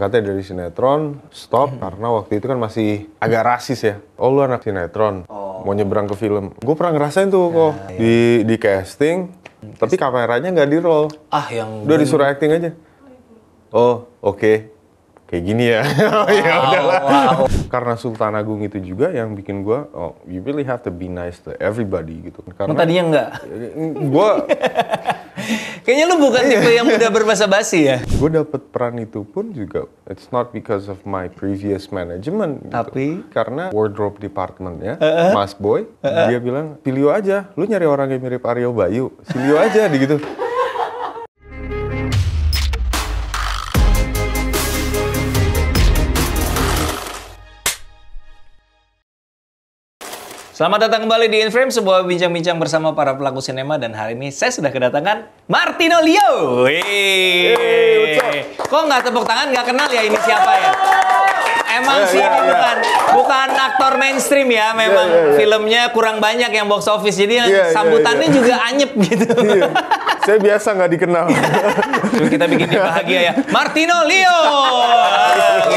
Katanya dari sinetron stop hmm. karena waktu itu kan masih agak rasis ya oh lu anak sinetron oh. mau nyebrang ke film gue pernah ngerasain tuh ya, kok ya, di di casting tapi kameranya nggak di roll ah yang udah disuruh acting aja oh oke okay kayak gini ya. Oh, ya wow, ya udahlah. Wow. Karena Sultan Agung itu juga yang bikin gue, oh, you really have to be nice to everybody gitu. Kan. Karena yang yang enggak? Eh, eh, gue... Kayaknya lu bukan tipe yang mudah iya. berbahasa basi ya? Gue dapet peran itu pun juga, it's not because of my previous management. Gitu. Tapi? Karena wardrobe ya, uh -uh. Mas Boy, uh -uh. dia bilang, pilih aja, lu nyari orang yang mirip Aryo Bayu, pilih aja, gitu. Selamat datang kembali di Inframe, sebuah bincang-bincang bersama para pelaku sinema dan hari ini saya sudah kedatangan Martino Leo. Hey, Kok nggak tepuk tangan nggak kenal ya ini siapa ya? Emang yeah, ya, sih yeah, bukan yeah. bukan aktor mainstream ya, memang yeah, yeah, yeah. filmnya kurang banyak yang box office jadi yeah, ya, ya. sambutannya yeah, yeah. juga anyep gitu. Yeah. Saya biasa nggak dikenal. Coba kita bikin dia bahagia ya. Martino Leo.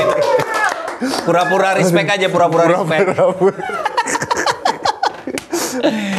Pura-pura respect aja, pura-pura respect.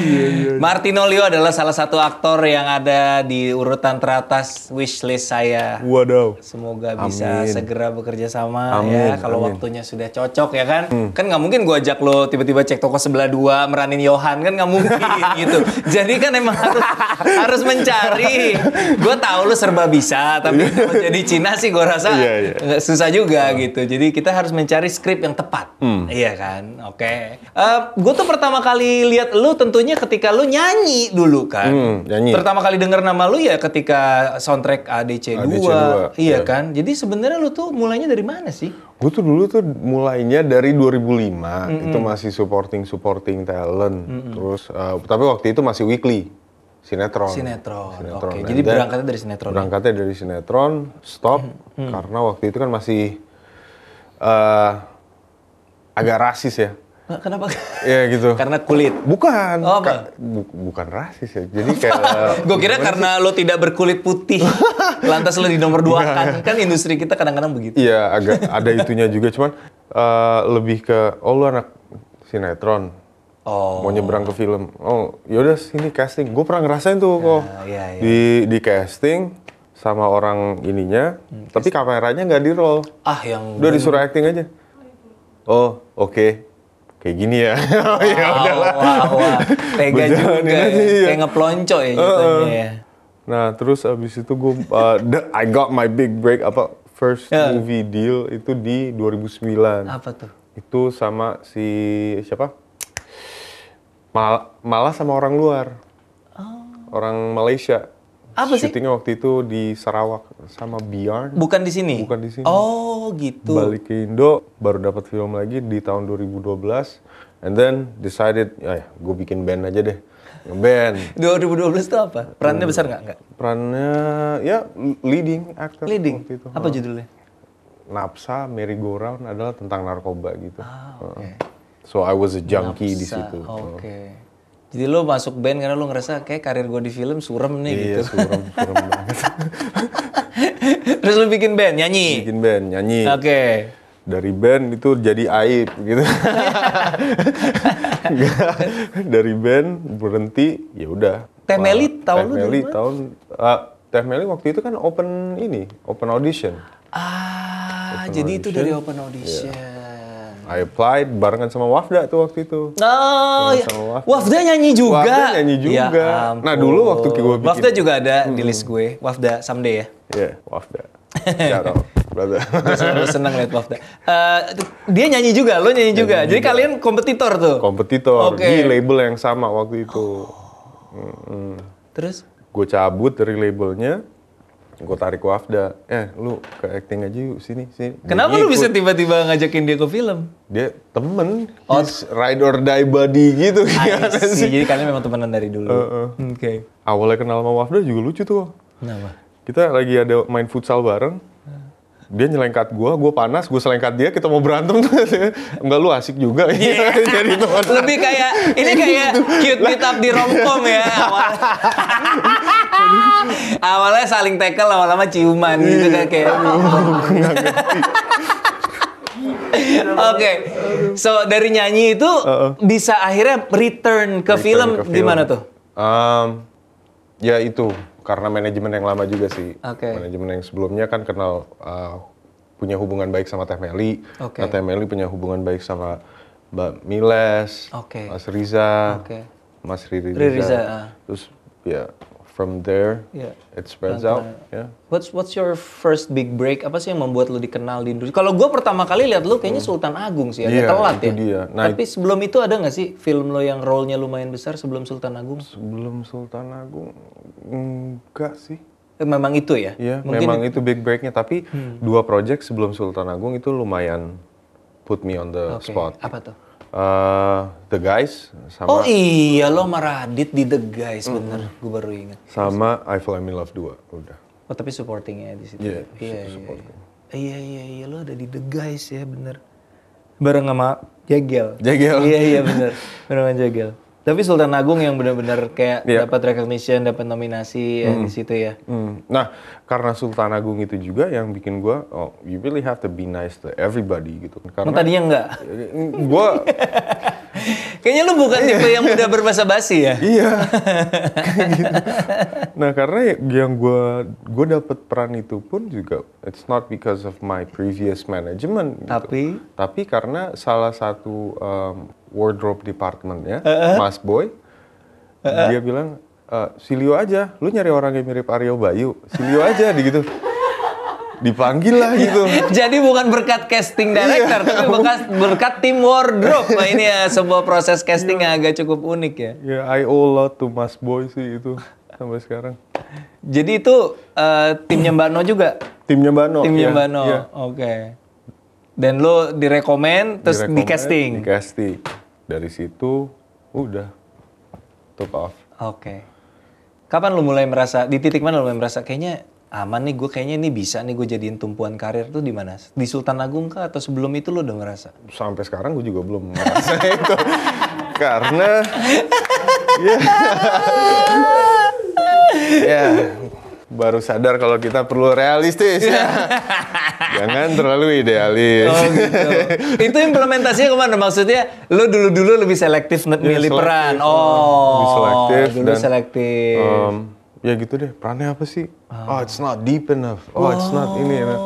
Iya, iya, iya, Martino Leo adalah salah satu aktor yang ada di urutan teratas wishlist saya. Waduh. Semoga bisa segera bekerja sama ya kalau waktunya sudah cocok ya kan. Hmm. Kan nggak mungkin gua ajak lo tiba-tiba cek toko sebelah dua meranin Johan kan nggak mungkin gitu. Jadi kan emang harus harus mencari. Gue tahu lo serba bisa tapi kalau jadi Cina sih gua rasa yeah, yeah. susah juga oh. gitu. Jadi kita harus mencari skrip yang tepat. Hmm. Iya kan? Oke. Okay. Uh, eh, gue tuh pertama kali lihat lu tentunya ketika lu nyanyi dulu kan. Hmm, nyanyi. Pertama kali denger nama lu ya ketika soundtrack ADC2. ADC2 iya ya. kan? Jadi sebenarnya lu tuh mulainya dari mana sih? Gue tuh dulu tuh mulainya dari 2005. Mm -hmm. Itu masih supporting supporting talent. Mm -hmm. Terus uh, tapi waktu itu masih weekly. Sinetron. Sinetron. sinetron. Oke. Okay. Jadi nah, berangkatnya dari sinetron. Ya? Berangkatnya ya? dari sinetron, stop hmm. karena waktu itu kan masih uh, agak rasis ya kenapa? ya gitu. Karena kulit. Bukan. Oh, apa? bu bukan rasis ya. Jadi kayak Gue kira karena sih? lo tidak berkulit putih. lantas lo di nomor dua kan. Kan industri kita kadang-kadang begitu. Iya, agak ada itunya juga cuman uh, lebih ke oh lo anak sinetron. Oh. Mau nyebrang ke film. Oh, yaudah sini casting. Gue pernah ngerasain tuh ya, kok. iya, iya. Di di casting sama orang ininya, hmm, tapi kameranya nggak di roll. Ah, yang udah disuruh acting aja. Oh, oke. Okay kayak gini ya. oh, ya udahlah. wow, wow. Tega juga. Ya. ya. Kayak ngeplonco ya uh, ya. Nah, terus abis itu gue uh, I got my big break apa first yeah. movie deal itu di 2009. Apa tuh? Itu sama si siapa? Mal malah sama orang luar. Oh. Orang Malaysia. Apa sih? Syutingnya waktu itu di Sarawak sama Bjorn. Bukan di sini. Bukan di sini. Oh, gitu. Balik ke Indo baru dapat film lagi di tahun 2012 and then decided ya eh, ya, gue bikin band aja deh. Band. 2012 itu apa? Perannya besar nggak? Enggak. Perannya ya leading actor. Leading. itu. Apa judulnya? Uh, Napsa Merry Go Round adalah tentang narkoba gitu. Ah, uh-huh. okay. So I was a junkie Napsa, di situ. Oke. Okay. Uh-huh. Jadi lo masuk band karena lo ngerasa kayak karir gue di film suram nih iya, gitu. Iya, surem, surem banget. Terus lo bikin band, nyanyi? Bikin band, nyanyi. Oke. Okay. Dari band itu jadi aib gitu. dari band berhenti, ya udah. Teh Meli tahun Teh Meli tahun uh, Teh Meli waktu itu kan open ini, open audition. Ah, open jadi audition. itu dari open iya. audition. Yeah I applied barengan sama Wafda tuh waktu itu. Oh, iya. Wafda. Wafda nyanyi juga. Wafda nyanyi ya juga. Ya, nah dulu waktu gue bikin. Wafda juga ada hmm. di list gue. Wafda someday ya. Iya, yeah, Wafda. Shout brother. gue seneng liat Wafda. Uh, dia nyanyi juga, lo nyanyi juga. Nyanyi Jadi juga. kalian kompetitor tuh? Kompetitor, okay. di label yang sama waktu itu. Oh. Hmm. Terus? Gue cabut dari labelnya, gue tarik ke Wafda, eh lu ke acting aja yuk sini sini. Kenapa lu bisa tiba-tiba ngajakin dia ke film? Dia temen, oh. He's ride or die buddy gitu. sih. Jadi kalian memang temenan dari dulu. Uh, uh. Oke. Okay. Awalnya kenal sama Wafda juga lucu tuh. Kenapa? Kita lagi ada main futsal bareng. Dia nyelengkat gua, gua panas, gua selengkat dia, kita mau berantem. tuh. Enggak lu asik juga yeah. jadi teman. Lebih kayak ini kayak gitu. cute meetup di romcom ya. Awalnya saling tackle lama-lama ciuman iya. gitu kan kayak. Oke, so dari nyanyi itu uh -uh. bisa akhirnya return ke return film ke gimana tuh? Um, ya itu karena manajemen yang lama juga sih. Okay. Manajemen yang sebelumnya kan kenal uh, punya hubungan baik sama Teh Meli. Okay. Nah, Teh Meli punya hubungan baik sama Mbak Miles, okay. Mas Riza, okay. Mas Riri Riza. Riza. Ah. Terus ya from there yeah. it spreads nah, out. Nah. Yeah. What's what's your first big break? Apa sih yang membuat lu dikenal di industri? Kalau gue pertama kali lihat lu kayaknya hmm. Sultan Agung sih, agak yeah, telat ya. Dia. Nah, Tapi sebelum itu ada nggak sih film lo yang role-nya lumayan besar sebelum Sultan Agung? Sebelum Sultan Agung enggak sih. Eh, memang itu ya? Iya, Mungkin memang itu big breaknya. Tapi hmm. dua project sebelum Sultan Agung itu lumayan put me on the okay. spot. Apa tuh? Uh, The Guys sama Oh iya lo meradit di The Guys mm. bener gue baru inget sama I Fall in Love 2 udah Oh tapi supportingnya di situ iya iya iya iya. iya iya iya lo ada di The Guys ya bener bareng sama Jagel Jagel iya iya bener bareng sama Jagel tapi Sultan Agung yang benar-benar kayak yeah. dapat recognition, dapat nominasi mm. ya, hmm. di situ ya. Mm. Nah, karena Sultan Agung itu juga yang bikin gue, oh, you really have to be nice to everybody gitu. Kan. Karena oh, tadinya enggak. Gue Kayaknya lu bukan tipe yang mudah berbahasa basi ya? Iya. gitu. Nah karena ya, yang gue gue dapat peran itu pun juga it's not because of my previous management. Gitu. Tapi? Tapi karena salah satu um, wardrobe departmentnya, uh -uh. Mas Boy, uh -uh. dia bilang, uh, eh, Silio aja, lu nyari orang yang mirip Aryo Bayu, Silio aja, gitu dipanggil lah gitu. Jadi bukan berkat casting iya. director, iya. tapi berkat, berkat tim wardrobe. Nah, ini ya sebuah proses casting iya. yang agak cukup unik ya. Ya, yeah, I owe lot to Mas Boy sih itu sampai sekarang. Jadi itu uh, timnya Mbak No juga? Timnya Mbak No. Timnya iya, Mbak No, yeah. oke. Okay. Dan lo direkomend, terus di casting? Di casting. Dari situ udah took off. Oke. Okay. Kapan lo mulai merasa, di titik mana lo mulai merasa kayaknya aman nih gue kayaknya ini bisa nih gue jadiin tumpuan karir tuh di mana? Di Sultan Agung kah atau sebelum itu lo udah merasa? Sampai sekarang gue juga belum merasa itu. Karena ya, yeah. baru sadar kalau kita perlu realistis ya. Jangan terlalu idealis. Oh, gitu. itu implementasinya kemana? Maksudnya lo dulu-dulu lebih selektif milih iya, peran. Oh, lebih selektif. Dulu dan, selektif. Um, ya gitu deh perannya apa sih uh. oh it's not deep enough oh, oh it's not oh, ini ya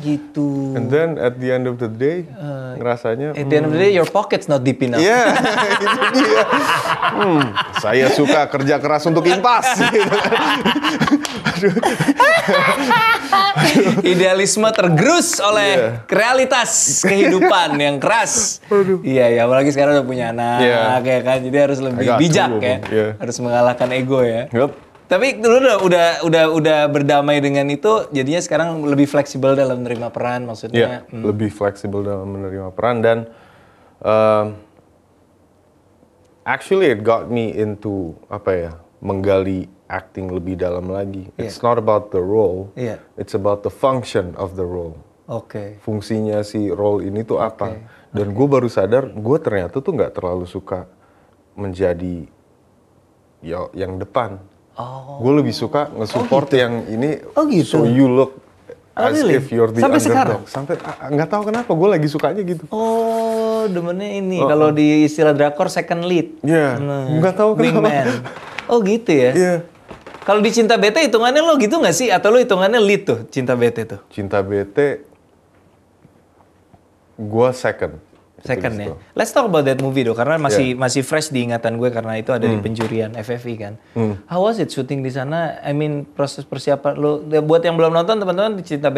gitu and then at the end of the day uh, ngerasanya at the end of the day hmm. your pocket's not deep enough yeah itu dia hmm, saya suka kerja keras untuk impas Idealisme tergerus oleh yeah. realitas kehidupan yang keras. Iya, Iya, ya apalagi sekarang udah punya anak yeah. ya kan. Jadi harus lebih bijak ya. Yeah. Harus mengalahkan ego ya. Yep. Tapi dulu udah udah udah berdamai dengan itu, jadinya sekarang lebih fleksibel dalam menerima peran maksudnya. Iya. hmm. Lebih fleksibel dalam menerima peran dan um, actually it got me into apa ya menggali acting lebih dalam lagi. Iya. It's not about the role, yeah. it's about the function of the role. Oke. Okay. Fungsinya si role ini tuh okay. apa? Dan okay. gue baru sadar gue ternyata tuh nggak terlalu suka menjadi ya, yang depan Oh. Gue lebih suka nge-support oh, gitu. yang ini. Oh gitu. So you look oh, as really? if you're the Sampai underdog. sekarang? Sampai nggak tahu kenapa gue lagi sukanya gitu. Oh, demennya ini. Oh. Kalau oh. di istilah drakor second lead. Iya. Yeah. Hmm. Nggak tahu kenapa. man. Oh gitu ya. Iya. Yeah. Kalau di cinta BT hitungannya lo gitu nggak sih? Atau lo hitungannya lead tuh cinta bete tuh? Cinta bete gue second. Second ya. Let's talk about that movie do karena masih yeah. masih fresh di ingatan gue karena itu ada mm. di hmm. pencurian FFI kan. Mm. How was it shooting di sana? I mean proses persiapan lo ya, buat yang belum nonton teman-teman di Cinta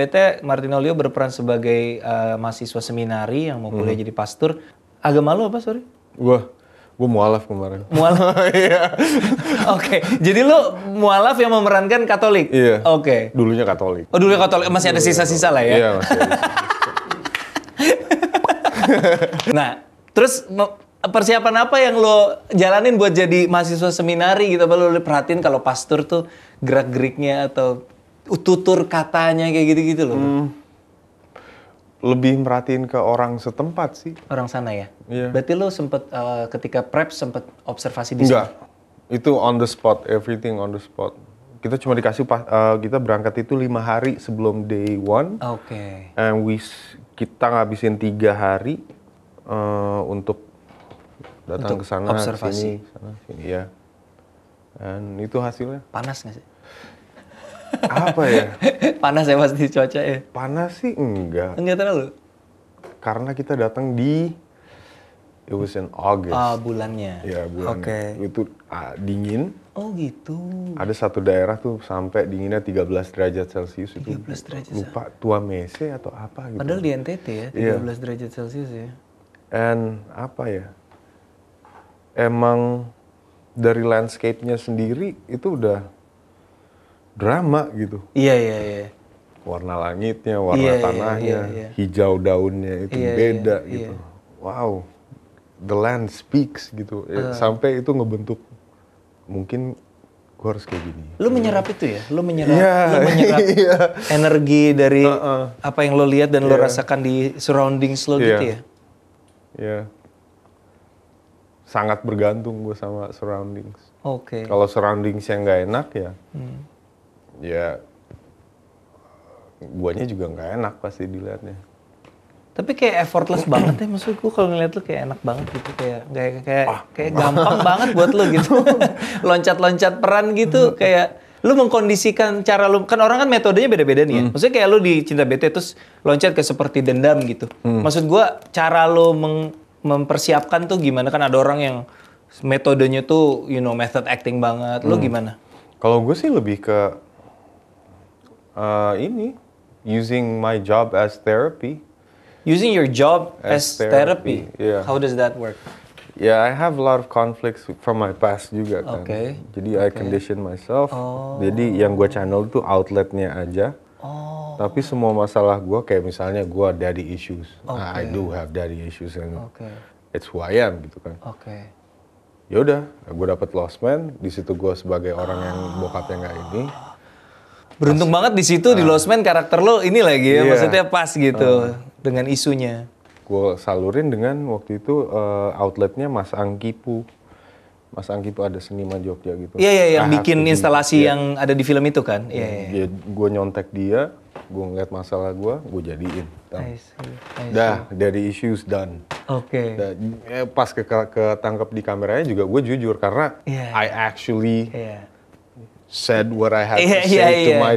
Martin Olio berperan sebagai uh, mahasiswa seminari yang mau kuliah mm. jadi pastor. Agama lo apa sorry? Gue gue mualaf kemarin. Mualaf. Iya. Oke, okay. jadi lo mualaf yang memerankan Katolik. Iya. Yeah. Oke. Okay. Dulunya Katolik. Oh, dulunya Katolik. Masih ada sisa-sisa lah ya. Iya, masih ada. nah, terus persiapan apa yang lo jalanin buat jadi mahasiswa seminari gitu? Apa lo perhatiin kalau pastor tuh gerak-geriknya atau tutur katanya kayak gitu-gitu loh? Hmm. Lebih merhatiin ke orang setempat sih. Orang sana ya? Iya. Berarti lo sempet uh, ketika prep sempet observasi di sana? Enggak. Itu on the spot, everything on the spot kita cuma dikasih pas, uh, kita berangkat itu lima hari sebelum day one. Oke. Okay. And we kita ngabisin tiga hari uh, untuk datang ke sana, observasi. sini, sana, sini ya. Dan itu hasilnya. Panas nggak sih? Apa ya? panas ya pasti cuaca ya. Panas sih enggak. Enggak terlalu. Karena kita datang di It was in August. Ah, bulannya. Ya, bulannya. Okay. Itu ah, dingin. Oh gitu. Ada satu daerah tuh sampai dinginnya 13 derajat Celcius itu. 13 derajat. Lupa tua Mese atau apa gitu. Padahal di NTT ya, 13 iya. yeah. derajat Celcius ya. And apa ya? Emang dari landscape-nya sendiri itu udah drama gitu. Iya, iya, iya. Warna langitnya, warna iya, iya, tanahnya, hijau daunnya itu beda gitu. Wow. The land speaks gitu. Eh, uh. Sampai itu ngebentuk mungkin gue harus kayak gini. Lu menyerap itu ya, lu menyerap, yeah. lu menyerap iya. energi dari uh -uh. apa yang lo lihat dan yeah. lo rasakan di surroundings lo yeah. gitu iya. ya. Iya. Yeah. Sangat bergantung gue sama surroundings. Oke. Okay. Kalau surroundings yang gak enak ya, hmm. ya guanya juga gak enak pasti dilihatnya tapi kayak effortless banget ya maksud gue kalau ngeliat lu kayak enak banget gitu kayak kayak kayak, ah, gampang banget buat lu gitu loncat-loncat peran gitu kayak lu mengkondisikan cara lu kan orang kan metodenya beda-beda nih ya hmm. maksudnya kayak lu di cinta bete terus loncat ke seperti dendam gitu hmm. maksud gue cara lu meng, mempersiapkan tuh gimana kan ada orang yang metodenya tuh you know method acting banget lu hmm. gimana kalau gue sih lebih ke uh, ini using my job as therapy using your job as, as therapy. therapy. Yeah. How does that work? Yeah, I have a lot of conflicts from my past juga kan. Okay. Jadi okay. I condition myself. Oh. Jadi yang gue channel tuh outletnya aja. Oh. Tapi semua masalah gue kayak misalnya gue daddy issues. Nah, okay. I do have daddy issues and okay. it's who I am gitu kan. Oke. Okay. Yaudah, gue dapet lost man. Di situ gue sebagai orang yang ah. bokapnya nggak ini. Beruntung banget di situ uh, di ah. lost man karakter lo ini lagi ya, yeah. maksudnya pas gitu. Uh dengan isunya? Gue salurin dengan waktu itu uh, outletnya Mas Angkipu. Mas Angki ada seniman Jogja gitu. Iya, iya, yang ah, bikin aku, instalasi ya. yang ada di film itu kan. Iya, iya. iya, iya. gue nyontek dia, gue ngeliat masalah gue, gue jadiin. I see, I see. Dah, dari issues done. Oke. Okay. Eh, ya, pas ke ketangkep di kameranya juga gue jujur karena yeah. I actually yeah. said what I had yeah, to iya, say yeah, yeah. to my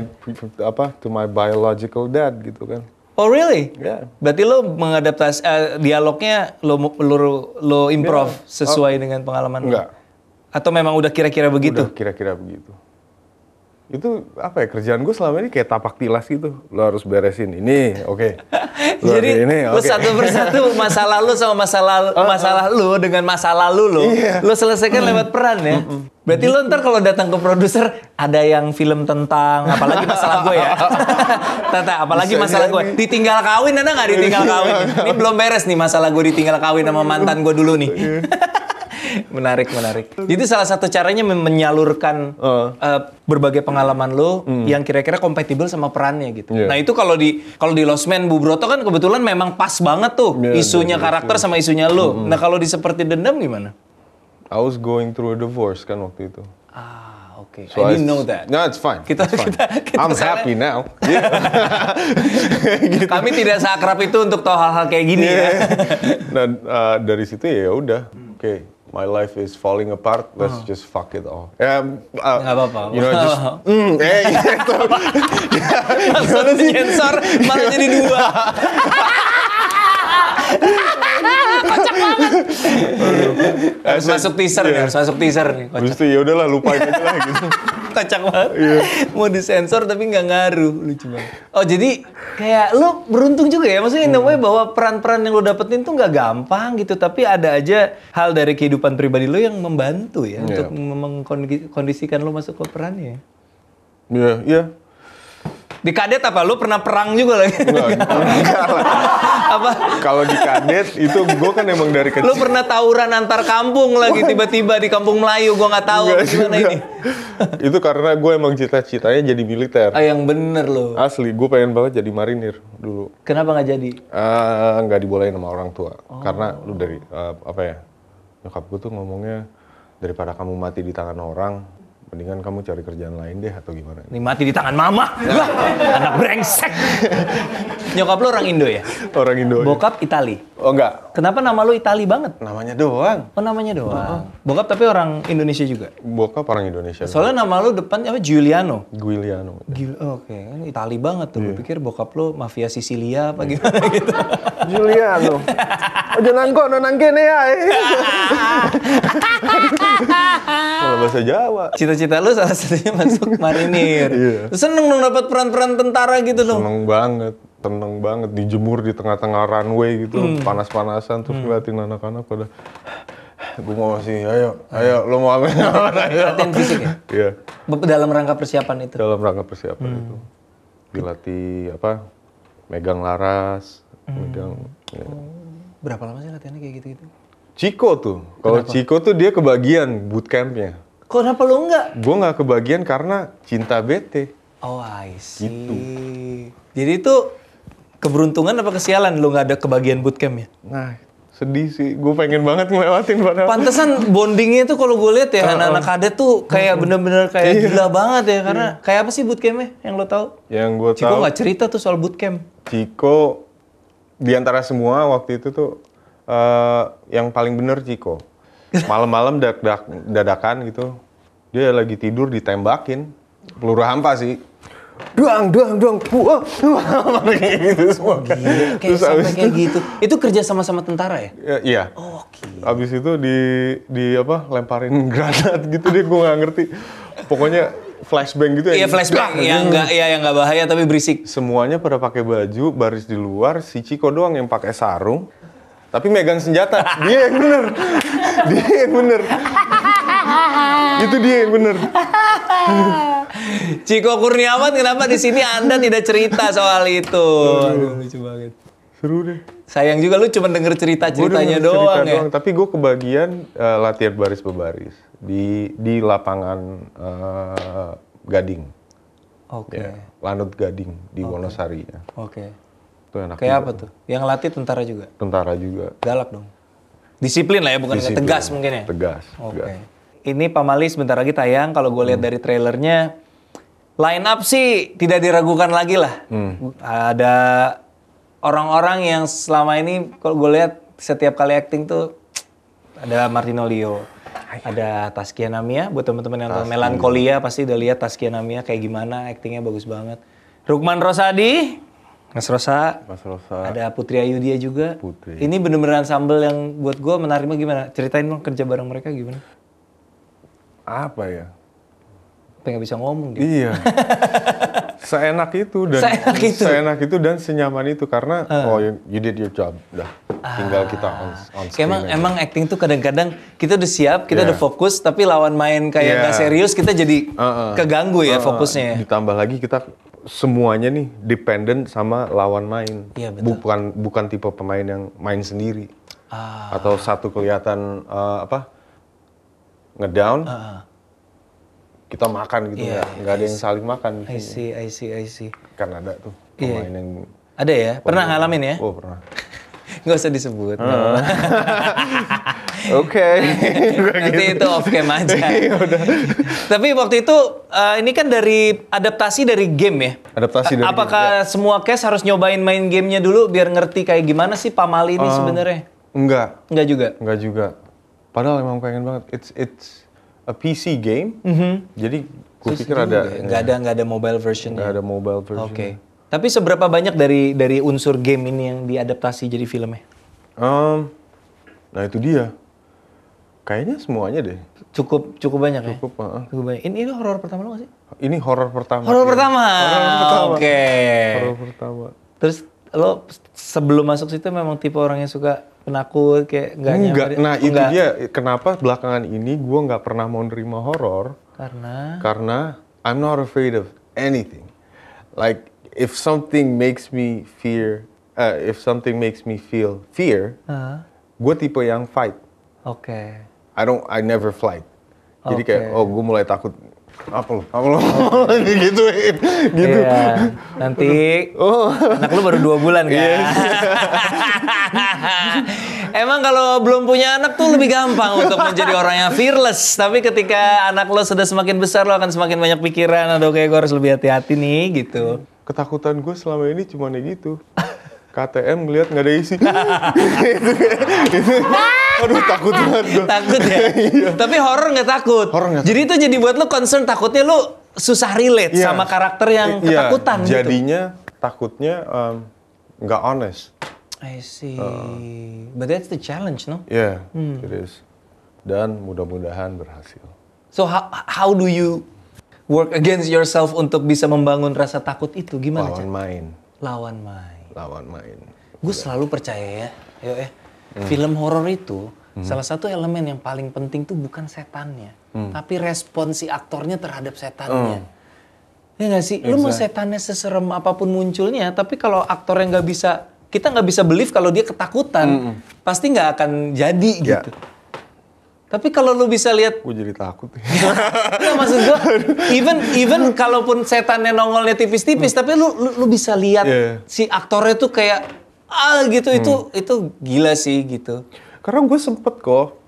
apa to my biological dad gitu kan. Oh really? Yeah. Berarti lo mengadaptasi uh, dialognya lo lo lo improv yeah. sesuai oh, dengan pengalaman enggak. lo? Atau memang udah kira-kira begitu? Udah kira-kira begitu. Itu apa ya kerjaan gue selama ini kayak tapak tilas gitu. Lo harus beresin ini, oke. Okay. Jadi ini, okay. lo satu persatu ah, ah. masalah lo sama masalah masalah lo dengan masa lalu lo, yeah. lo selesaikan mm. lewat peran ya. Mm Berarti gitu. lo ntar kalau datang ke produser ada yang film tentang apalagi masalah gue ya. Tata, apalagi Bisa masalah gue. Ditinggal kawin ada nggak ditinggal iya. kawin? Ini belum beres nih masalah gue ditinggal kawin sama mantan gue dulu nih. Iya. menarik, menarik. Jadi salah satu caranya menyalurkan uh. Uh, berbagai pengalaman lo hmm. yang kira-kira kompatibel sama perannya gitu. Yeah. Nah itu kalau di kalau di Man Bu Broto kan kebetulan memang pas banget tuh yeah, isunya yeah, iya, karakter yeah. sama isunya lo. Mm -hmm. Nah kalau di seperti dendam gimana? I was going through a divorce kan waktu itu. Ah, oke. Okay. So I didn't know that. No, it's fine. Kita, it's fine. Kita, kita I'm happy now. gitu. Kami tidak seakrab itu untuk tahu hal-hal kayak gini ya. yeah. ya. nah, uh, dari situ ya udah. Hmm. Oke, okay, my life is falling apart. Let's oh. just fuck it all. Ya, uh, apa-apa. You know, just mm, eh gitu. Langsung sensor malah jadi dua. kocak banget. harus masuk teaser yeah. nih, iya. masuk teaser nih. Kocak. Mesti ya udahlah lupa aja lah gitu. kocak banget. Yeah. Mau disensor tapi nggak ngaruh, lucu banget. Oh jadi kayak lu beruntung juga ya, maksudnya hmm. namanya bahwa peran-peran yang lu dapetin tuh nggak gampang gitu, tapi ada aja hal dari kehidupan pribadi lu yang membantu ya yeah. untuk mengkondisikan lu masuk ke perannya. Iya, yeah, iya. Yeah di kadet apa? Lu pernah perang juga lagi? Enggak, lah. apa? Kalau di kadet itu gue kan emang dari kecil. Lu pernah tawuran antar kampung lagi tiba-tiba di kampung Melayu gue nggak tahu enggak, gimana ini. itu karena gue emang cita-citanya jadi militer. Ah yang bener loh. Asli, gue pengen banget jadi marinir dulu. Kenapa nggak jadi? Uh, nggak dibolehin sama orang tua. Oh. Karena lu dari uh, apa ya? Nyokap gue tuh ngomongnya daripada kamu mati di tangan orang, mendingan kamu cari kerjaan lain deh atau gimana. Ini mati di tangan mama. anak brengsek. Nyokap lo orang Indo ya? Orang Indo. Iya. Bokap ya. Itali. Oh enggak. Kenapa nama lo Itali banget? Namanya doang. Oh namanya doang. Oh. Bokap tapi orang Indonesia juga. Bokap orang Indonesia. Soalnya juga. nama lo depan apa Giuliano. Giuliano. Gil oh, Oke, okay. Itali banget tuh. Yeah. Iya. Gue pikir bokap lo mafia Sisilia apa gimana gitu. Giuliano. Ojo oh, nangko no nangkene ya. Eh. Kalau bahasa Jawa. Cita-cita lu salah satunya masuk marinir. Iya. Seneng dong dapat peran-peran tentara gitu loh. Seneng banget tenang banget dijemur di tengah-tengah runway gitu hmm. panas-panasan terus hmm. ngeliatin anak-anak pada gue mau sih ayo ayo lo mau apa latihan fisik ya iya yeah. dalam rangka persiapan itu dalam rangka persiapan hmm. itu dilatih apa megang laras hmm. megang ya. Oh, berapa lama sih latihannya kayak gitu-gitu Ciko tuh kalau Ciko tuh dia kebagian bootcampnya Kenapa lo enggak? Gue nggak kebagian karena cinta bete. Oh, I see. Gitu. Jadi itu keberuntungan apa kesialan lu nggak ada kebagian bootcamp ya? Nah, sedih sih. Gue pengen banget ngelewatin padahal. Pantesan bondingnya tuh kalau gue lihat ya uh, anak-anak kadet tuh kayak bener-bener kayak iya. gila banget ya karena iya. kayak apa sih bootcampnya yang lo tahu? Yang gue tahu. Ciko nggak cerita tuh soal bootcamp. Ciko diantara semua waktu itu tuh uh, yang paling bener Ciko. Malam-malam dadakan gitu. Dia lagi tidur ditembakin peluru hampa sih doang doang doang wah gitu semua oh, gitu. kayak terus abis kayak gitu itu kerja sama-sama tentara ya, ya iya oh okay. abis itu di di apa lemparin granat gitu deh gue nggak ngerti pokoknya flashbang gitu ya iya flashbang yang nggak ya yang nggak bahaya tapi berisik semuanya pada pakai baju baris di luar si Ciko doang yang pakai sarung tapi megang senjata dia yang bener dia yang bener itu dia yang bener. Ciko Kurniawan kenapa di sini Anda tidak cerita soal itu? Aduh, lucu banget. Seru deh. Sayang juga lu cuma denger cerita-ceritanya doang, cerita ya. Doang. Tapi gue kebagian uh, latihan baris berbaris di di lapangan uh, Gading. Oke. Okay. Ya, Lanut Gading di okay. Wonosari ya. Oke. Okay. Itu enak. Kayak apa tuh? Yang latih tentara juga. Tentara juga. Galak dong. Disiplin lah ya, bukan Disiplin. tegas mungkin ya. Tegas. Oke. Okay ini Pamali sebentar lagi tayang. Kalau gue lihat hmm. dari trailernya, line up sih tidak diragukan lagi lah. Hmm. Ada orang-orang yang selama ini kalau gue lihat setiap kali acting tuh ada Martinolio, ada Taskia Namia. Buat teman-teman yang nonton Melankolia pasti udah lihat Taskia Namia kayak gimana actingnya bagus banget. Rukman Rosadi, Mas Rosa. Mas Rosa. Ada Putri Ayu Dia juga. Putri. Ini bener-bener ensemble yang buat gue menariknya gimana? Ceritain dong kerja bareng mereka gimana? apa ya? Pengen bisa ngomong gitu. Iya. seenak itu dan seenak itu. seenak itu dan senyaman itu karena uh. oh you, did your job dah tinggal ah. kita on, on screen emang emang acting tuh kadang-kadang kita udah siap kita yeah. udah iya. fokus tapi lawan main kayak yeah. gak serius kita jadi uh -uh. keganggu ya uh -uh. fokusnya ya. ditambah lagi kita semuanya nih dependent sama lawan main yeah, betul. bukan bukan tipe pemain yang main sendiri uh. atau satu kelihatan uh, apa ngedown, uh. kita makan gitu yeah, nggak, ya. iya, nggak ada iya yang saling makan. I see, I see, I see. Kan ada tuh iya, pemain yeah. yang ada ya, pernah ngalamin ya? Oh pernah. Gak usah disebut. Uh. Oke. Nanti gitu. itu off game aja. Tapi waktu itu uh, ini kan dari adaptasi dari game ya. Adaptasi eh, dari. Apakah game, ya. semua case harus nyobain main gamenya dulu biar ngerti kayak gimana sih pamali ini uh, sebenarnya? Enggak. Enggak juga. Enggak juga. Padahal emang pengen banget. It's it's a PC game. Mm -hmm. Jadi gue pikir ada ya. nggak ada nggak ada mobile version. Nggak ya? ada mobile version. Oke. Okay. Ya. Tapi seberapa banyak dari dari unsur game ini yang diadaptasi jadi filmnya? Um, nah itu dia. Kayaknya semuanya deh. Cukup cukup banyak cukup, ya. Uh, cukup banyak. Ini, ini horor pertama lo gak sih? Ini horor pertama. Horor ya. pertama. pertama. Oke. Okay. Horor pertama. Terus lo sebelum masuk situ memang tipe orang yang suka penakut kayak gak enggak nyaman. nah enggak. itu dia kenapa belakangan ini gue nggak pernah mau nerima horor karena karena I'm not afraid of anything like if something makes me fear uh, if something makes me feel fear uh -huh. gue tipe yang fight oke okay. I don't I never fight jadi okay. kayak oh gue mulai takut Apel, apel, gituin, gitu. Iya. Nanti, oh. anak lu baru dua bulan iya. kan? Yes. Emang kalau belum punya anak tuh lebih gampang untuk menjadi orang yang fearless. Tapi ketika anak lo sudah semakin besar, lo akan semakin banyak pikiran. Aduh, kayak gue harus lebih hati-hati nih, gitu. Ketakutan gue selama ini cuma gitu. KTM ngeliat nggak ada isi. aduh takut banget gue. Takut ya. Iya. Tapi horor nggak takut. Horor nggak. Jadi itu jadi buat lo concern takutnya lo susah relate yeah. sama karakter yang yeah. ketakutan Jadinya, gitu. Jadinya takutnya nggak um, honest. I see. Uh, But that's the challenge, no? Yeah, hmm. it is. Dan mudah-mudahan berhasil. So how how do you work against yourself untuk bisa membangun rasa takut itu? Gimana? Lawan main. Lawan main lawan main. Gue selalu percaya ya, yo eh, hmm. film horor itu hmm. salah satu elemen yang paling penting tuh bukan setannya, hmm. tapi respon si aktornya terhadap setannya. Hmm. Ya nggak sih, lu mau setannya seserem apapun munculnya, tapi kalau aktor yang nggak bisa, kita nggak bisa believe kalau dia ketakutan, mm pasti nggak akan jadi yeah. gitu. Tapi kalau lu bisa lihat, gua jadi takut. Nggak iya, maksud gue, even even kalaupun setannya nongolnya tipis-tipis, hmm. tapi lu, lu lu bisa lihat yeah. si aktornya tuh kayak ah gitu hmm. itu itu gila sih gitu. Karena gua sempet kok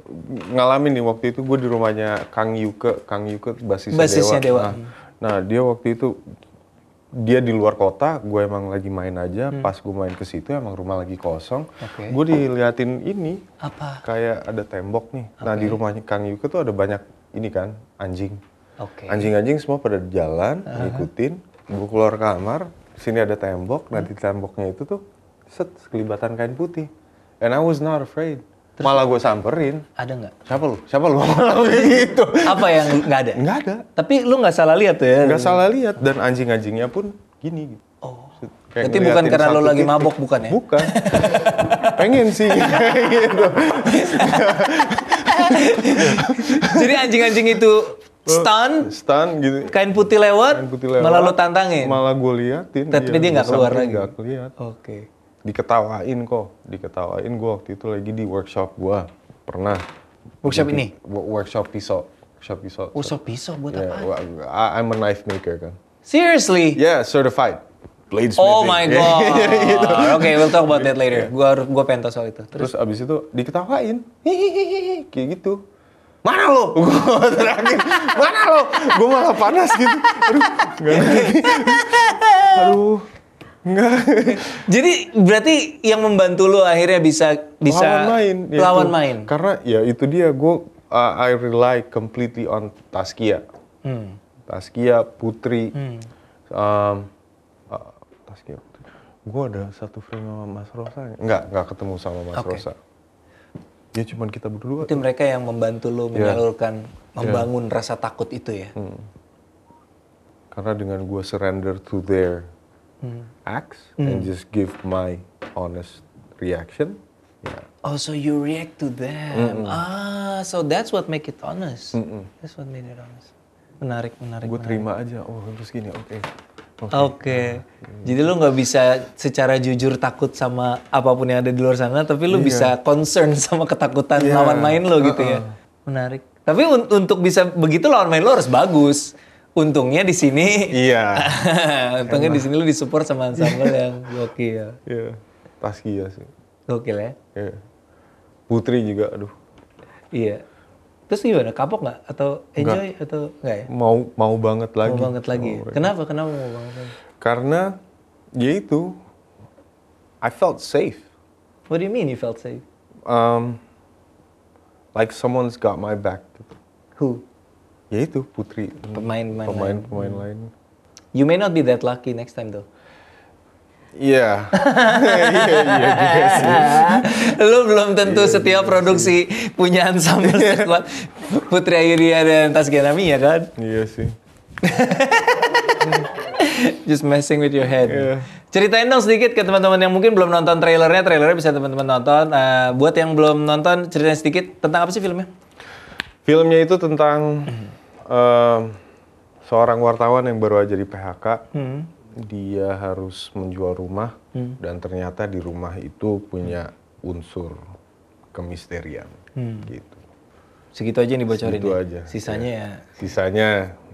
ngalamin nih waktu itu gua di rumahnya Kang Yuke, Kang Yuke basisnya, basisnya Dewa. Dewa. Nah, nah dia waktu itu dia di luar kota, gue emang lagi main aja. Hmm. Pas gue main ke situ emang rumah lagi kosong. Okay. Gue diliatin ini. Apa? Kayak ada tembok nih. Okay. Nah di rumahnya Kang Yuka tuh ada banyak ini kan anjing. Okay. Anjing-anjing semua pada jalan, uh -huh. ngikutin. Gue keluar kamar, sini ada tembok. Nah di hmm. temboknya itu tuh set kelibatan kain putih. And I was not afraid. Terus malah gue samperin. Ada nggak? Siapa lu? Siapa lu? Malah begitu Apa yang nggak ada? Nggak ada. Tapi lu nggak salah lihat ya? Nggak salah lihat dan anjing-anjingnya pun gini. Gitu. Oh. Kayak Berarti bukan karena lu lagi mabok bukan ya? Bukan. Pengen sih. gitu. Jadi anjing-anjing itu oh, stun, stun gitu. Kain putih lewat, kain putih lewat malah lo tantangin. Malah gue liatin. Tapi iya, dia nggak keluar lagi. Oke diketawain kok diketawain gue waktu itu lagi di workshop gue pernah workshop ini workshop pisau workshop pisau oh, workshop pisau buat yeah, apa I'm a knife maker kan seriously yeah certified bladesmithing oh my god oke okay, we'll talk about that later Gua gue harus gue pentas soal itu terus, terus abis itu diketawain hihihihi kayak gitu mana lo? Gue terakhir, mana lo? Gue malah panas gitu. Aduh, Aduh, Jadi berarti yang membantu lu akhirnya bisa bisa lawan main. Ya lawan main. Karena ya itu dia gue uh, I rely completely on Taskia. Hmm. Taskia Putri. Hmm. Um, uh, Taskia Putri. Gue ada satu frame sama Mas Rosa. Enggak, enggak ketemu sama Mas okay. Rosa. Ya cuman kita berdua. Itu mereka yang membantu lu ya. menyalurkan, ya. membangun yeah. rasa takut itu ya. Hmm. Karena dengan gue surrender to their mm. acts mm. and just give my honest reaction. Yeah. Oh, so you react to them. Mm -mm. Ah, so that's what make it honest. Mm -mm. That's what made it honest. Menarik, menarik. Gue terima aja. Oh, terus gini. Oke. Okay. Oke. Okay. Okay. Mm. Jadi lu nggak bisa secara jujur takut sama apapun yang ada di luar sana, tapi lu yeah. bisa concern sama ketakutan yeah. lawan main lo gitu uh -uh. ya. Menarik. Tapi un untuk bisa begitu lawan main lo harus bagus untungnya di sini iya untungnya di sini lu disupport sama ensemble yang gokil iya gila sih gokil ya iya. Putri juga aduh iya terus gimana kapok nggak atau enjoy Enggak. atau nggak ya mau mau banget lagi mau banget lagi mau kenapa kenapa mau banget lagi karena ya itu I felt safe what do you mean you felt safe um like someone's got my back who ya itu Putri pemain-pemain pemain, pemain lain. You may not be that lucky next time though. Iya. Iya juga iya, iya sih. Lu belum tentu yeah, setiap yeah, produksi sih. Iya. punya ensemble sekuat Putri Ayudia dan Tas Genami ya kan? Iya yeah, sih. Just messing with your head. Yeah. Ceritain dong sedikit ke teman-teman yang mungkin belum nonton trailernya. Trailernya bisa teman-teman nonton. Uh, buat yang belum nonton, ceritain sedikit tentang apa sih filmnya? Filmnya itu tentang seorang wartawan yang baru aja di PHK, hmm. dia harus menjual rumah hmm. dan ternyata di rumah itu punya unsur kemisterian, hmm. gitu. Segitu aja yang dibocorin. Segitu ya? aja. Sisanya ya. ya. Sisanya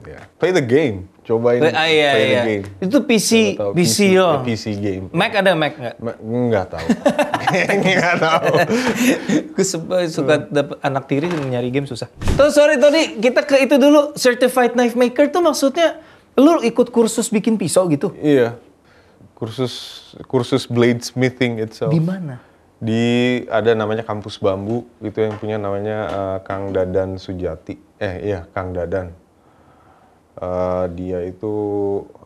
ya. Play the game. Cobain play, ah, iya, play iya. the game. Itu PC PC, PC oh. PC game. Mac ada Mac nggak? Ma nggak tahu. nggak tahu. Gue suka dapat anak tiri nyari game susah. Tuh sorry Tony kita ke itu dulu certified knife maker tuh maksudnya lu ikut kursus bikin pisau gitu? Iya. Kursus kursus blade smithing itself. Di mana? di ada namanya kampus bambu itu yang punya namanya uh, Kang Dadan Sujati eh iya Kang Dadan uh, dia itu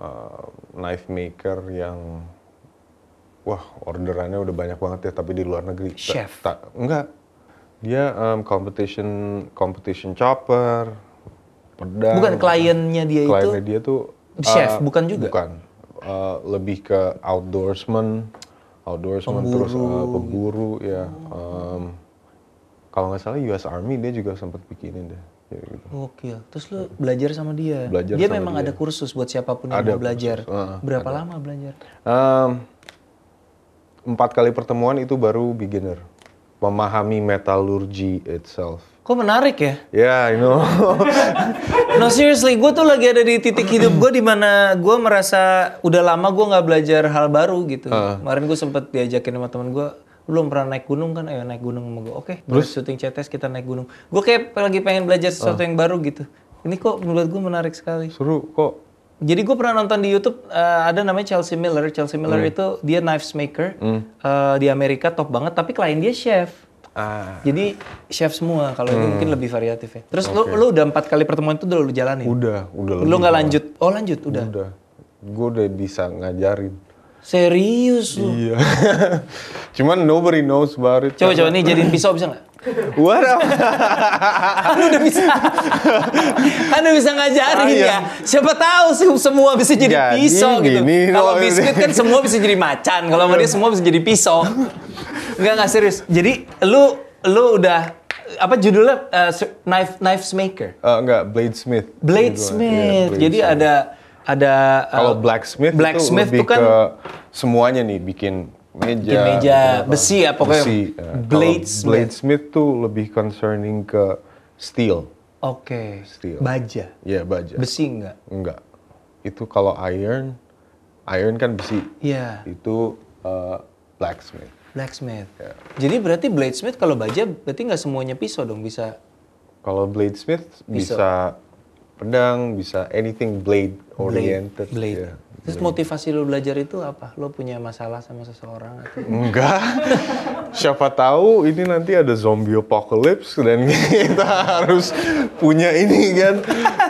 uh, knife maker yang wah orderannya udah banyak banget ya tapi di luar negeri chef ta, ta, enggak dia um, competition competition chopper pedang bukan kliennya dia kliennya itu kliennya dia tuh chef uh, bukan juga bukan uh, lebih ke outdoorsman outdoorsman pemburu. terus uh, pemburu ya um, kalau nggak salah US Army dia juga sempat bikinin deh ya gitu. Oke, terus lu belajar sama dia. Belajar dia memang dia. ada kursus buat siapapun yang ada mau belajar. Uh, Berapa ada. lama belajar? Um, empat kali pertemuan itu baru beginner, memahami metalurgi itself. Kok menarik ya? Ya, yeah, you know. no seriously, gue tuh lagi ada di titik hidup gue di mana gue merasa udah lama gue nggak belajar hal baru gitu. Uh. Kemarin gue sempet diajakin sama teman gue, belum pernah naik gunung kan? Ayo naik gunung sama gue. Oke, okay, terus syuting CTS kita naik gunung. Gue kayak lagi pengen belajar ah. sesuatu uh. yang baru gitu. Ini kok menurut gue menarik sekali. Seru kok. Jadi gue pernah nonton di YouTube uh, ada namanya Chelsea Miller. Chelsea Miller mm. itu dia knives maker mm. uh, di Amerika top banget, tapi klien dia chef. Ah. Jadi chef semua kalau hmm. ini mungkin lebih variatif ya. Terus okay. lu lu udah empat kali pertemuan itu udah lu jalanin? Udah, udah. Lu nggak lanjut? Oh lanjut, udah. Udah. Gue udah bisa ngajarin. Serius lu? Iya. Cuman nobody knows about it. Coba coba nih jadiin pisau bisa nggak? What? kan udah bisa, kan udah bisa ngajarin ah, ya. Siapa tahu sih semua bisa jadi pisau gitu. gini, gitu. Kalau biskuit kan semua bisa jadi macan. Kalau dia semua bisa jadi pisau. Enggak nggak serius. Jadi lu lu udah apa judulnya uh, knife knife maker? Uh, eh, enggak, blade smith. Yeah, iya, jadi smith. ada ada uh, kalau blacksmith blacksmith itu, itu kan ke semuanya nih bikin meja, bikin meja apa. besi ya pokoknya. Besi. Eh, blade smith. blade smith tuh lebih concerning ke steel. Oke. Okay. Steel. Baja. ya yeah, baja. Besi enggak? Enggak. Itu kalau iron, iron kan besi. Iya. Yeah. Itu uh, blacksmith. Blacksmith. Yeah. Jadi berarti bladesmith kalau baja berarti nggak semuanya pisau dong bisa. Kalau bladesmith bisa, bisa pedang, bisa anything blade oriented. Blade. blade. Yeah. Terus motivasi lo belajar itu apa? Lo punya masalah sama seseorang atau? Enggak. Siapa tahu ini nanti ada zombie apocalypse dan kita harus punya ini kan.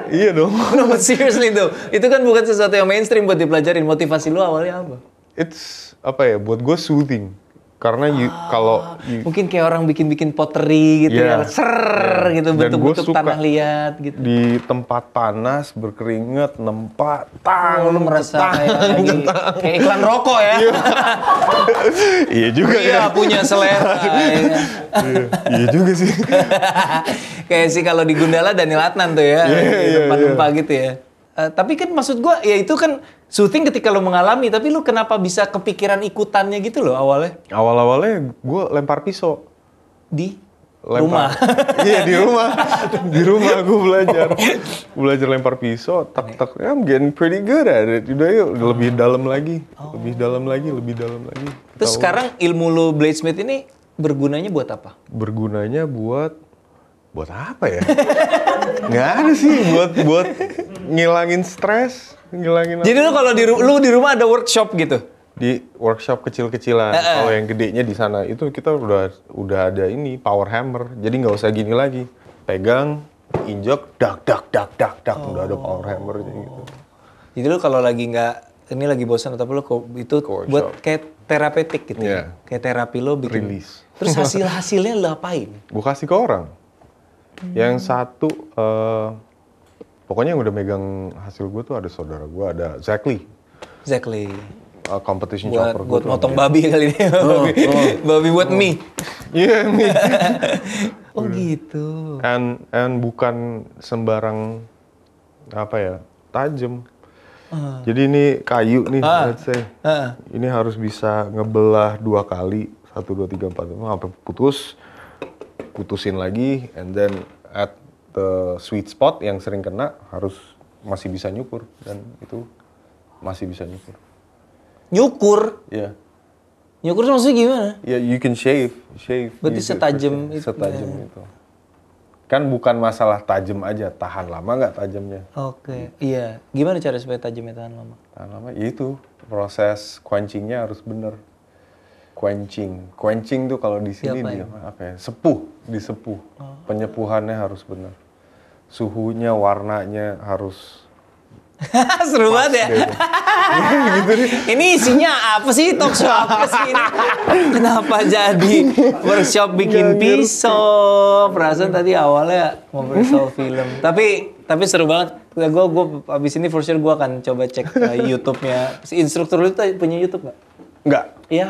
iya dong. No, but seriously though. Itu kan bukan sesuatu yang mainstream buat dipelajarin. Motivasi lo awalnya apa? It's apa ya? Buat gue soothing karena oh, kalau mungkin kayak orang bikin-bikin pottery gitu ya, yeah, ya ser yeah. gitu bentuk-bentuk tanah liat gitu di tempat panas berkeringat nempat tang oh, lu merasa tang, kayak, lagi, kayak iklan rokok ya iya. iya juga iya, ya punya selera iya. iya. iya juga sih kayak sih kalau di Gundala Daniel Atnan tuh ya yeah, di iya, tempat yeah, yeah. gitu ya uh, tapi kan maksud gua ya itu kan Syuting ketika lo mengalami, tapi lo kenapa bisa kepikiran ikutannya gitu loh awalnya? Awal-awalnya gue lempar pisau. Di? Lempar. rumah. iya di rumah. Di rumah gue belajar. Oh. belajar lempar pisau, tak tak I'm getting pretty good at it. Udah yuk oh. lebih dalam lagi. Oh. Lebih dalam lagi, lebih dalam lagi. Terus Tau. sekarang ilmu lo bladesmith ini bergunanya buat apa? Bergunanya buat buat apa ya? Nggak ada sih buat buat ngilangin stres, ngilangin. Jadi lu kalau di lu di rumah ada workshop gitu? Di workshop kecil-kecilan. Uh -uh. Kalau yang gedenya di sana itu kita udah udah ada ini power hammer. Jadi nggak usah gini lagi. Pegang, injek, dak dak dak dak dak oh. udah ada power oh. hammer gitu. Jadi lu kalau lagi nggak ini lagi bosan atau lu itu buat kayak terapeutik gitu. Yeah. Ya? Iya. Kayak terapi lo bikin. Release. Terus hasil hasilnya lo apain? Gua kasih ke orang yang satu uh, pokoknya yang udah megang hasil gue tuh ada saudara gue ada Zachley Zachley uh, eh, competition buat, chopper buat motong ya. babi kali ini oh, babi, oh, babi buat oh. mie iya yeah, mie oh gitu and and bukan sembarang apa ya tajam Uh. Jadi ini kayu nih, uh. let's say. Uh. Ini harus bisa ngebelah dua kali, satu, dua, tiga, empat, sampai putus putusin lagi and then at the sweet spot yang sering kena harus masih bisa nyukur dan itu masih bisa nyukur. Nyukur? Iya. Yeah. Nyukur maksudnya gimana? Ya yeah, you can shave, shave. Berarti setajem itu. Setajam yeah. itu. Kan bukan masalah tajam aja, tahan lama nggak tajamnya. Oke, okay. Gitu. iya. Gimana cara supaya tajamnya tahan lama? Tahan lama, ya itu proses quenchingnya harus bener quenching. Quenching tuh kalau di sini dia apa ya? Sepuh, disepuh. Oh. Penyepuhannya harus benar. Suhunya, warnanya harus Seru banget ya. Gitu ini isinya apa sih talk show apa sih ini? Kenapa jadi workshop bikin pisau? Perasaan tadi awalnya mau bersoal film. Tapi tapi seru banget. Gue gue abis ini for sure gue akan coba cek uh, YouTube-nya. instruktur itu punya YouTube nggak? Nggak. Ya.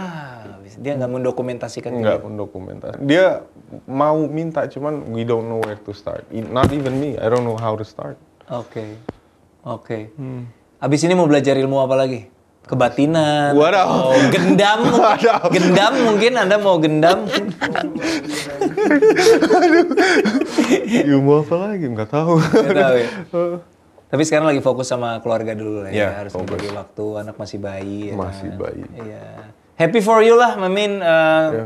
Dia nggak mendokumentasikan. Nggak mendokumentasi. Dia mau minta, cuman we don't know where to start. Not even me. I don't know how to start. Oke, okay. oke. Okay. Hmm. Abis ini mau belajar ilmu apa lagi? Kebatinan. Waduh. Oh, gendam. Waduh. Gendam mungkin Anda mau gendam. ilmu apa lagi? Nggak tahu. Nggak tahu ya. Tapi sekarang lagi fokus sama keluarga dulu lah ya, ya harus fokus. waktu, anak masih bayi. Ya kan. masih ya. bayi. Iya happy for you lah. I mean, uh,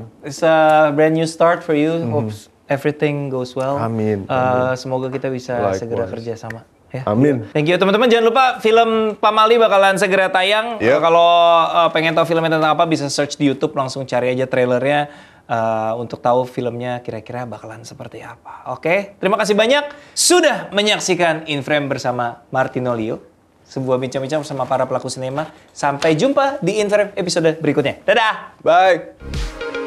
yeah. it's a brand new start for you. Mm. Mm-hmm. Hope everything goes well. Amin. Uh, Semoga kita bisa Likewise. segera kerja sama. Ya. Amin. Thank you teman-teman. Jangan lupa film Pamali bakalan segera tayang. Uh, yep. Kalau uh, pengen tahu filmnya tentang apa bisa search di YouTube langsung cari aja trailernya uh, untuk tahu filmnya kira-kira bakalan seperti apa. Oke. Okay? Terima kasih banyak sudah menyaksikan Inframe bersama Martinolio sebuah bincang-bincang bersama para pelaku sinema. Sampai jumpa di interview episode berikutnya. Dadah! Bye!